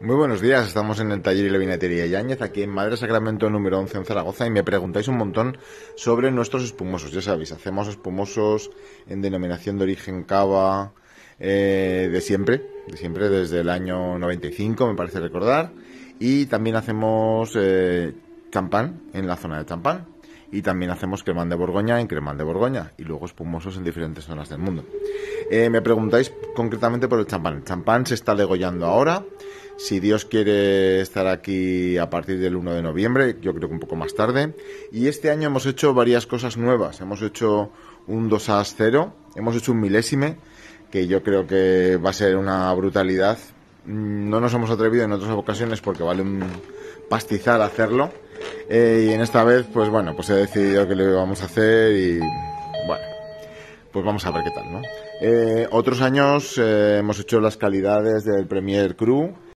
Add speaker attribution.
Speaker 1: Muy buenos días, estamos en el taller y la vinatería Yáñez, aquí en Madre Sacramento número 11 en Zaragoza y me preguntáis un montón sobre nuestros espumosos, ya sabéis, hacemos espumosos en denominación de origen cava eh, de siempre, de siempre desde el año 95 me parece recordar y también hacemos eh, champán en la zona de champán y también hacemos cremán de Borgoña en cremán de Borgoña y luego espumosos en diferentes zonas del mundo. Eh, me preguntáis concretamente por el champán, el champán se está degollando ahora si Dios quiere estar aquí a partir del 1 de noviembre, yo creo que un poco más tarde. Y este año hemos hecho varias cosas nuevas. Hemos hecho un 2 a 0, hemos hecho un milésime, que yo creo que va a ser una brutalidad. Mm, no nos hemos atrevido en otras ocasiones porque vale un pastizar hacerlo. Eh, y en esta vez, pues bueno, pues he decidido que lo vamos a hacer y bueno, pues vamos a ver qué tal, ¿no? Eh, otros años eh, hemos hecho las calidades del Premier Crew,